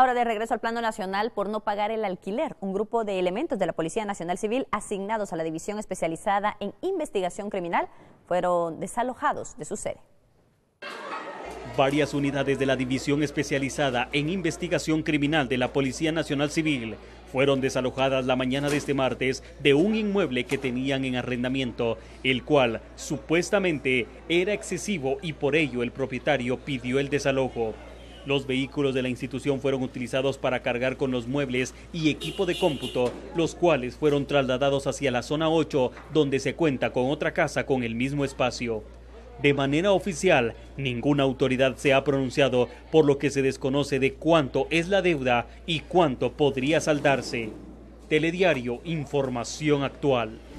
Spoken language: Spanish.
Ahora de regreso al plano nacional por no pagar el alquiler, un grupo de elementos de la Policía Nacional Civil asignados a la División Especializada en Investigación Criminal fueron desalojados de su sede. Varias unidades de la División Especializada en Investigación Criminal de la Policía Nacional Civil fueron desalojadas la mañana de este martes de un inmueble que tenían en arrendamiento, el cual supuestamente era excesivo y por ello el propietario pidió el desalojo. Los vehículos de la institución fueron utilizados para cargar con los muebles y equipo de cómputo, los cuales fueron trasladados hacia la zona 8, donde se cuenta con otra casa con el mismo espacio. De manera oficial, ninguna autoridad se ha pronunciado, por lo que se desconoce de cuánto es la deuda y cuánto podría saldarse. Telediario Información Actual.